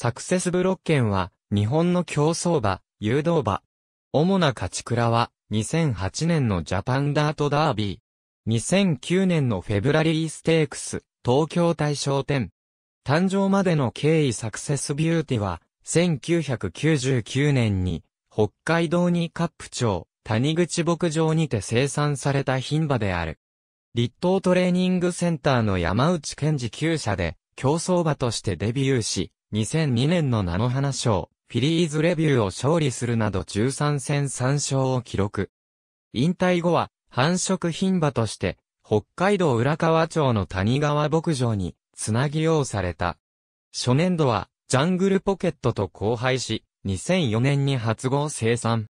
サクセスブロッケンは、日本の競走馬、誘導馬。主な勝ち倉は、2008年のジャパンダートダービー。2009年のフェブラリーステークス、東京大賞店。誕生までの経緯サクセスビューティは、1999年に、北海道にカップ町、谷口牧場にて生産された品馬である。立東トレーニングセンターの山内健二厩舎で、競争馬としてデビューし、2002年の名の花賞、フィリーズレビューを勝利するなど13戦3勝を記録。引退後は、繁殖品馬として、北海道浦河町の谷川牧場に、つなぎ用された。初年度は、ジャングルポケットと交配し、2004年に初号生産。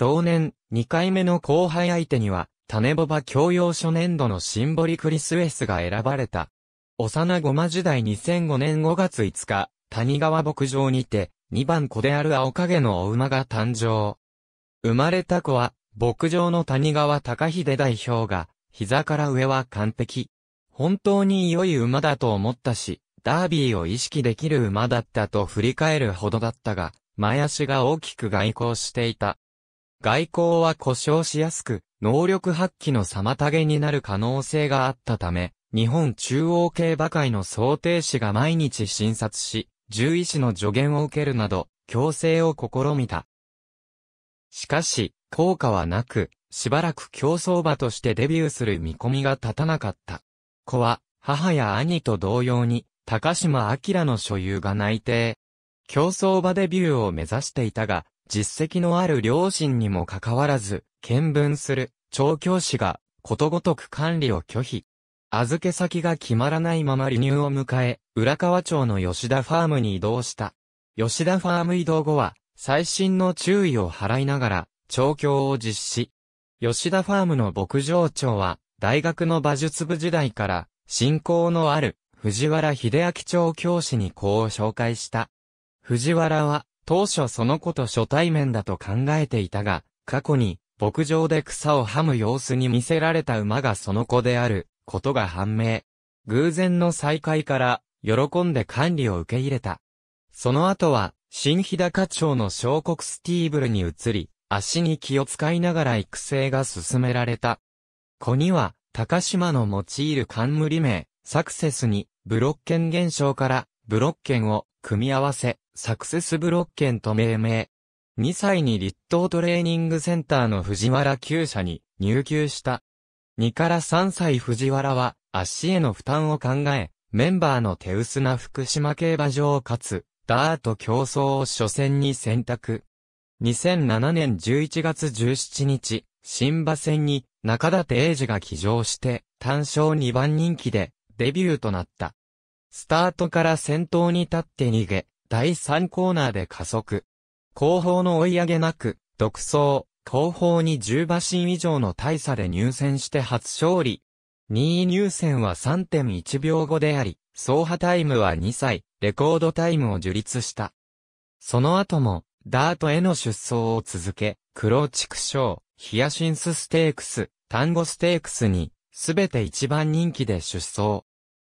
同年、2回目の交配相手には、種ボバ教養初年度のシンボリクリスウェスが選ばれた。幼ま時代2005年5月5日、谷川牧場にて、2番子である青影のお馬が誕生。生まれた子は、牧場の谷川隆秀代表が、膝から上は完璧。本当に良い馬だと思ったし、ダービーを意識できる馬だったと振り返るほどだったが、前足が大きく外交していた。外交は故障しやすく、能力発揮の妨げになる可能性があったため、日本中央競馬会の想定士が毎日診察し、獣医師の助言を受けるなど、強制を試みた。しかし、効果はなく、しばらく競争馬としてデビューする見込みが立たなかった。子は、母や兄と同様に、高島明の所有が内定。競争馬デビューを目指していたが、実績のある両親にもかかわらず、見分する、調教師が、ことごとく管理を拒否。預け先が決まらないまま離乳を迎え、浦河町の吉田ファームに移動した。吉田ファーム移動後は、最新の注意を払いながら、調教を実施。吉田ファームの牧場長は、大学の馬術部時代から、信仰のある、藤原秀明町教師にこう紹介した。藤原は、当初その子と初対面だと考えていたが、過去に、牧場で草をはむ様子に見せられた馬がその子である、ことが判明。偶然の再会から、喜んで管理を受け入れた。その後は、新日高町の小国スティーブルに移り、足に気を使いながら育成が進められた。子には、高島の用いる冠名、サクセスに、ブロッケン現象から、ブロッケンを、組み合わせ、サクセスブロッケンと命名。2歳に立東トレーニングセンターの藤原厩舎に入級した。2から3歳藤原は、足への負担を考え、メンバーの手薄な福島競馬場を勝つ、ダート競争を初戦に選択。2007年11月17日、新馬戦に中立英二が騎乗して、単勝2番人気でデビューとなった。スタートから先頭に立って逃げ、第3コーナーで加速。後方の追い上げなく、独走、後方に10馬身以上の大差で入選して初勝利。2位入選は3.1秒後であり、走破タイムは2歳、レコードタイムを樹立した。その後も、ダートへの出走を続け、クローチクショー、ヒアシンスステークス、タンゴステークスに、すべて一番人気で出走。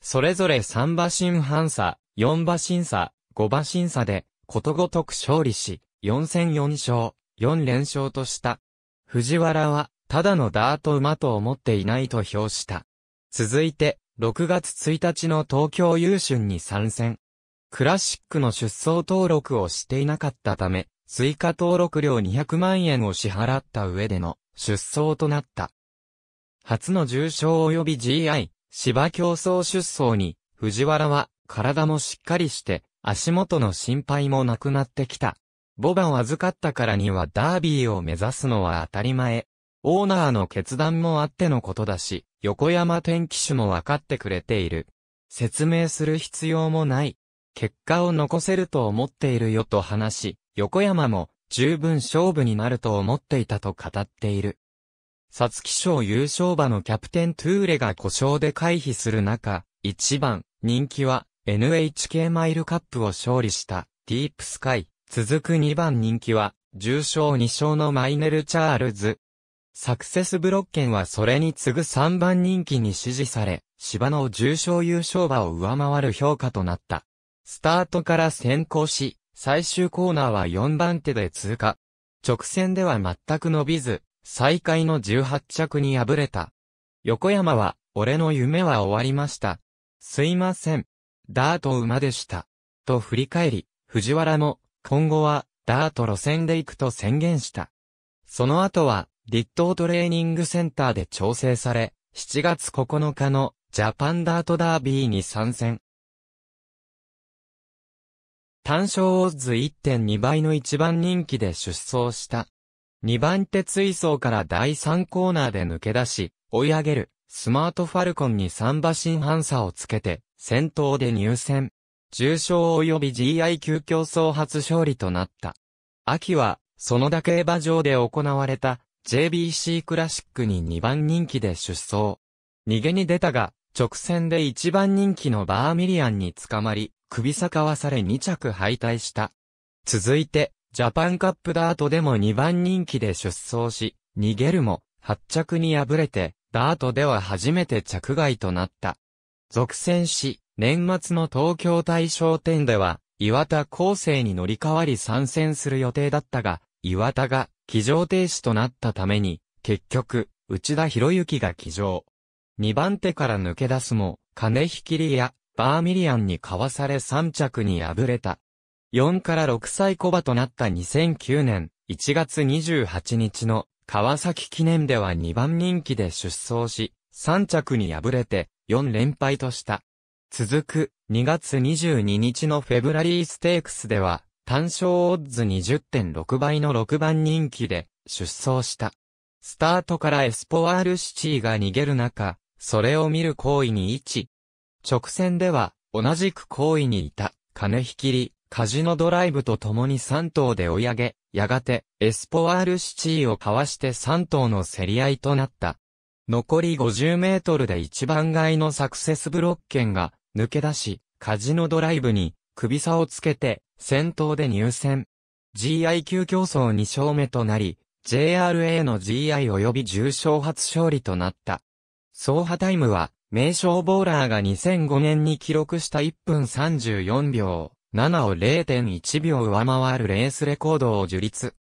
それぞれ3馬身半差、4馬身差、5馬身差で、ことごとく勝利し、4戦4勝。4連勝とした。藤原は、ただのダート馬と思っていないと評した。続いて、6月1日の東京優春に参戦。クラシックの出走登録をしていなかったため、追加登録料200万円を支払った上での出走となった。初の重賞及び GI、芝競争出走に、藤原は体もしっかりして、足元の心配もなくなってきた。ボバを預かったからにはダービーを目指すのは当たり前。オーナーの決断もあってのことだし、横山天気手も分かってくれている。説明する必要もない。結果を残せると思っているよと話し、横山も十分勝負になると思っていたと語っている。サツキ賞優勝馬のキャプテントゥーレが故障で回避する中、一番人気は NHK マイルカップを勝利したディープスカイ。続く2番人気は、重賞2勝のマイネル・チャールズ。サクセスブロッケンはそれに次ぐ3番人気に支持され、芝の重賞優勝馬を上回る評価となった。スタートから先行し、最終コーナーは4番手で通過。直線では全く伸びず、最下位の18着に敗れた。横山は、俺の夢は終わりました。すいません。ダート馬でした。と振り返り、藤原も、今後は、ダート路線で行くと宣言した。その後は、立東トレーニングセンターで調整され、7月9日のジャパンダートダービーに参戦。単勝オッズ1.2倍の一番人気で出走した。2番手追走から第3コーナーで抜け出し、追い上げる、スマートファルコンに3馬身半差をつけて、先頭で入線。重賞及び GI 級競争初勝利となった。秋は、そのだけ馬場で行われた JBC クラシックに2番人気で出走。逃げに出たが、直線で1番人気のバーミリアンに捕まり、首逆わされ2着敗退した。続いて、ジャパンカップダートでも2番人気で出走し、逃げるも、8着に敗れて、ダートでは初めて着外となった。続戦し、年末の東京大商店では、岩田厚生に乗り換わり参戦する予定だったが、岩田が騎乗停止となったために、結局、内田博之が騎乗。2番手から抜け出すも、金引きりやバーミリアンにかわされ3着に敗れた。4から6歳小馬となった2009年1月28日の川崎記念では2番人気で出走し、3着に敗れて4連敗とした。続く2月22日のフェブラリーステークスでは、単勝オッズ20.6倍の6番人気で出走した。スタートからエスポワールシティが逃げる中、それを見る行為に位置。直線では、同じく行為にいた、金引きり、カジノドライブと共に3頭で追い上げ、やがて、エスポワールシティをかわして3頭の競り合いとなった。残り50メートルで一番外のサクセスブロッケンが、抜け出し、カジノドライブに、首差をつけて、先頭で入選。GI 級競争2勝目となり、JRA の GI 及び重賞初勝利となった。走破タイムは、名称ボーラーが2005年に記録した1分34秒、7を0.1秒上回るレースレコードを樹立。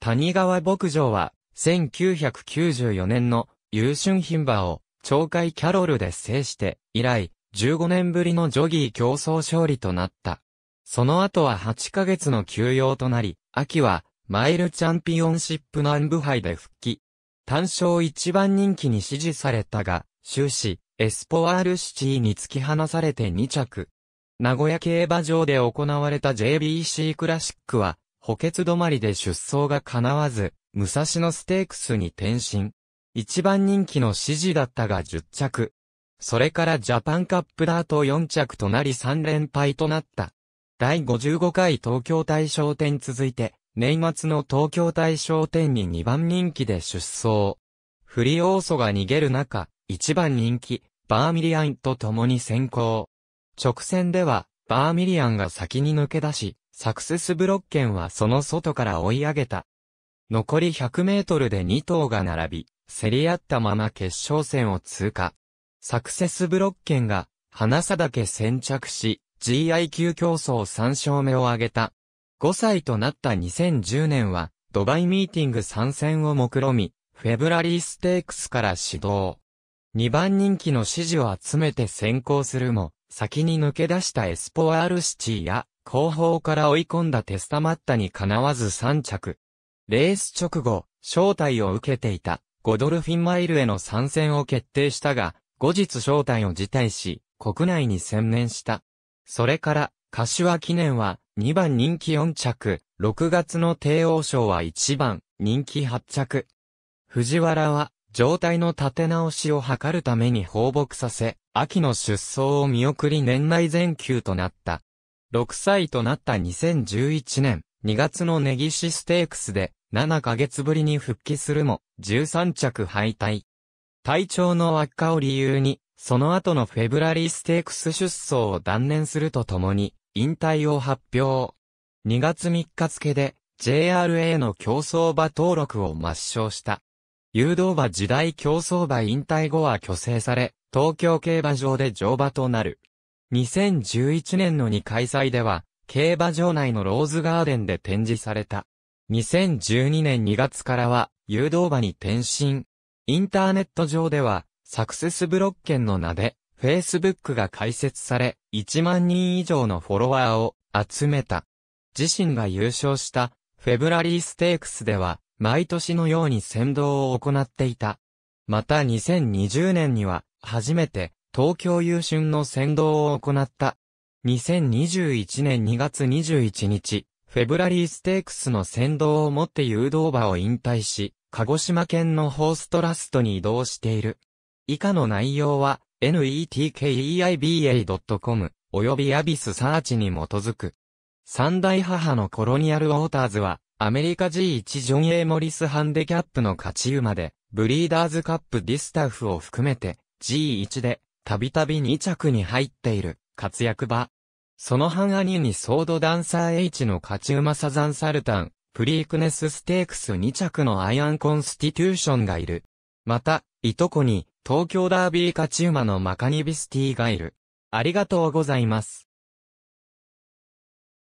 谷川牧場は、1994年の優春品馬を、鳥海キャロルで制して、以来、15年ぶりのジョギー競争勝利となった。その後は8ヶ月の休養となり、秋はマイルチャンピオンシップ南部杯で復帰。単勝一番人気に支持されたが、終始、エスポワールシティに突き放されて2着。名古屋競馬場で行われた JBC クラシックは、補欠止まりで出走が叶わず、武蔵野ステークスに転身。一番人気の指示だったが10着。それからジャパンカップダート4着となり3連敗となった。第55回東京大賞典続いて、年末の東京大賞典に2番人気で出走。フリオーソが逃げる中、1番人気、バーミリアンと共に先行。直線では、バーミリアンが先に抜け出し、サクセスブロッケンはその外から追い上げた。残り100メートルで2頭が並び、競り合ったまま決勝戦を通過。サクセスブロッケンが、花さだけ先着し、GIQ 競争3勝目を挙げた。5歳となった2010年は、ドバイミーティング参戦を目論み、フェブラリーステークスから始動。2番人気の支持を集めて先行するも、先に抜け出したエスポアールシティや、後方から追い込んだテスタマッタにかなわず3着。レース直後、招待を受けていた、ゴドルフィンマイルへの参戦を決定したが、後日招待を辞退し、国内に専念した。それから、柏記念は2番人気4着、6月の帝王賞は1番人気8着。藤原は状態の立て直しを図るために放牧させ、秋の出走を見送り年内全休となった。6歳となった2011年、2月のネギシステークスで7ヶ月ぶりに復帰するも、13着敗退。体調の悪化を理由に、その後のフェブラリーステークス出走を断念するとともに、引退を発表。2月3日付で、JRA の競争馬登録を抹消した。誘導馬時代競争馬引退後は虚勢され、東京競馬場で乗馬となる。2011年の2開催では、競馬場内のローズガーデンで展示された。2012年2月からは、誘導馬に転身。インターネット上では、サクセスブロッケンの名で、Facebook が開設され、1万人以上のフォロワーを集めた。自身が優勝した、フェブラリーステークスでは、毎年のように先導を行っていた。また2020年には、初めて、東京優春の先導を行った。2021年2月21日、フェブラリーステークスの先導をもって誘導馬を引退し、鹿児島県のホーストラストに移動している。以下の内容は、netkeiba.com 及びアビスサーチに基づく。三大母のコロニアルウォーターズは、アメリカ G1 ジョン・エイ・モリスハンデキャップの勝ち馬で、ブリーダーズカップディスタフを含めて、G1 で、たびたび2着に入っている、活躍場。その半兄にソードダンサー H の勝ち馬サザンサルタン、プリークネスステークス2着のアイアンコンスティテューションがいる。また、いとこに、東京ダービー勝ち馬のマカニビスティがいる。ありがとうございます。